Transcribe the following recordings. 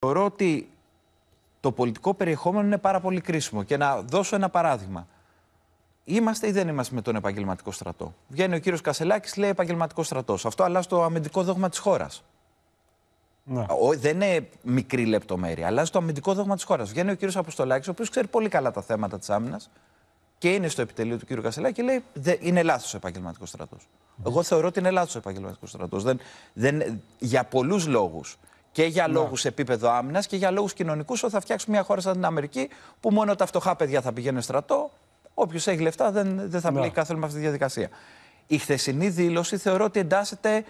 Θεωρώ ότι το πολιτικό περιεχόμενο είναι πάρα πολύ κρίσιμο. Και να δώσω ένα παράδειγμα. Είμαστε ή δεν είμαστε με τον επαγγελματικό στρατό. Βγαίνει ο κύριος Κασελάκης, λέει επαγγελματικός στρατός. Αυτό αλλάζει το αμυντικό δόγμα της χώρας. Ναι. Δεν είναι μικρή λεπτομέρεια. Αλλάζει το αμυντικό δόγμα της χώρας. Βγαίνει ο κύριος Αποστολάκης, ο οποίος ξέρει πολύ καλά τα θέματα της άμυνας και είναι στο επιτελείο του κύριου Κασελάκη και λέει είναι λάθος ο επαγγελματικός στρατός. Εγώ θεωρώ ότι είναι λάθος ο επαγγελματικός στρατός. για πολλούς λόγους και για ναι. λόγους επίπεδο άμυνας και για λόγους κοινωνικούς, ότι θα φτιάξουμε μια χώρα σαν την Αμερική που μόνο τα φτωχά παιδιά θα πηγαίνουν στρατό. Όποιος έχει λεφτά δεν, δεν θα μπει κάθε καθόλου με αυτή τη διαδικασία. Η χθεσινή δήλωση θεωρώ ότι εντάσσεται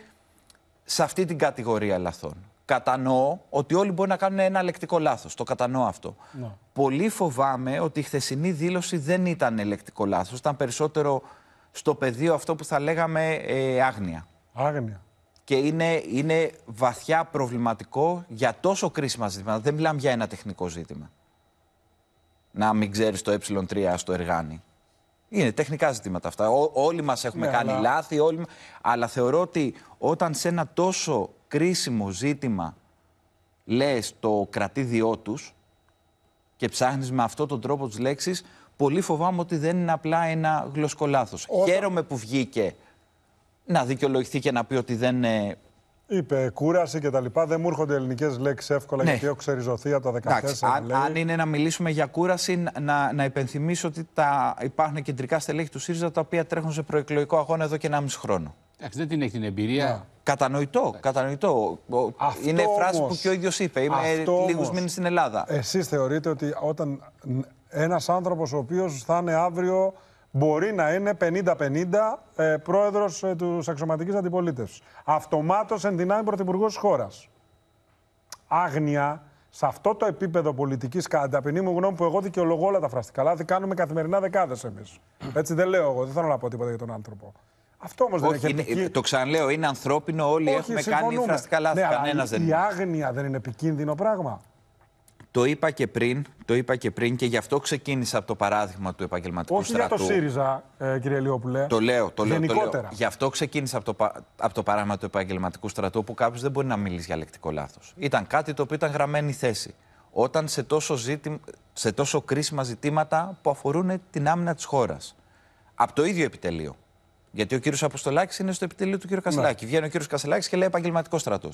σε αυτή την κατηγορία λαθών. Κατανοώ ότι όλοι μπορεί να κάνουν ένα λεκτικό λάθος. Το κατανοώ αυτό. Ναι. Πολύ φοβάμαι ότι η χθεσινή δήλωση δεν ήταν λεκτικό λάθος. Ήταν περισσότερο στο πεδίο αυτό που θα λέγαμε ε, άγνοια. Άγνοια και είναι, είναι βαθιά προβληματικό για τόσο κρίσιμα ζητήματα. Δεν μιλάμε για ένα τεχνικό ζήτημα. Να μην ξέρεις το ε3 στο εργάνι. Είναι τεχνικά ζητήματα αυτά. όλοι μας έχουμε ναι, κάνει λάθη, όλοι... αλλά θεωρώ ότι όταν σε ένα τόσο κρίσιμο ζήτημα λες το κρατήδιό τους και ψάχνεις με αυτόν τον τρόπο τις λέξεις, πολύ φοβάμαι ότι δεν είναι απλά ένα γλωσσικό λάθο. Χαίρομαι που βγήκε να δικαιολογηθεί και να πει ότι δεν. Ε, είπε κούραση και τα λοιπά. Δεν μου έρχονται ελληνικές λέξεις εύκολα ναι. γιατί έχω ξεριζωθεί από τα 14. αν, είναι να μιλήσουμε για κούραση, να, να υπενθυμίσω ότι τα, υπάρχουν κεντρικά στελέχη του ΣΥΡΙΖΑ τα οποία τρέχουν σε προεκλογικό αγώνα εδώ και ένα μισό χρόνο. Εντάξει, δεν την έχει την εμπειρία. Ναι. Κατανοητό, κατανοητό. είναι φράση που και ο ίδιος είπε. Είμαι λίγου μήνες στην Ελλάδα. Εσείς θεωρείτε ότι όταν ένας άνθρωπος ο οποίος θα είναι αύριο μπορεί να είναι 50-50 ε, πρόεδρος ε, του αξιωματικής αντιπολίτευσης. Αυτομάτως εν δυνάμει πρωθυπουργός της χώρας. Άγνοια σε αυτό το επίπεδο πολιτικής, κατά ταπεινή μου γνώμη, που εγώ δικαιολογώ όλα τα φραστικά λάθη, δηλαδή, κάνουμε καθημερινά δεκάδες εμείς. Έτσι δεν λέω εγώ, δεν θέλω να πω τίποτα για τον άνθρωπο. Αυτό όμως δεν έχει είναι, Το ξαναλέω, είναι ανθρώπινο. Όλοι Όχι, έχουμε συμφωνούμε. κάνει φραστικά λάθη. Ναι, Κανένα δεν Η άγνοια δεν είναι επικίνδυνο πράγμα. Το είπα και πριν, το είπα και πριν και γι' αυτό ξεκίνησα από το παράδειγμα του επαγγελματικού στρατού. Όχι για το ΣΥΡΙΖΑ, ε, κύριε Λιόπουλε. Το λέω, το λέω, γενικότερα. το λέω. Γι' αυτό ξεκίνησα από το, από το παράδειγμα του επαγγελματικού στρατού, που κάποιος δεν μπορεί να μιλήσει για λεκτικό λάθος. Ήταν κάτι το οποίο ήταν γραμμένη θέση. Όταν σε τόσο, ζήτη, σε τόσο κρίσιμα ζητήματα που αφορούν την άμυνα της χώρας. Από το ίδιο επιτελείο. Γιατί ο κύριος Αποστολάκης είναι στο επιτελείο του κύριο ναι. Κασελάκη. Ναι. Βγαίνει ο κύριος Κασελάκης και λέει επαγγελματικός στρατός.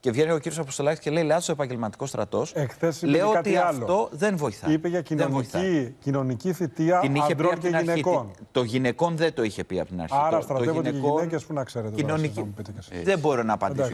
Και βγαίνει ο κύριος Αποστολάκης και λέει: Λάθος επαγγελματικός στρατός. Λέω ότι άλλο. αυτό δεν βοηθάει. Είπε για κοινωνική, κοινωνική θητεία την ανδρών και γυναικών. Το γυναικών δεν το είχε πει από την αρχή. Άρα στρατεύονται γυναίκες που να ξέρετε. Κοινωνική... δεν μπορώ να απαντήσω.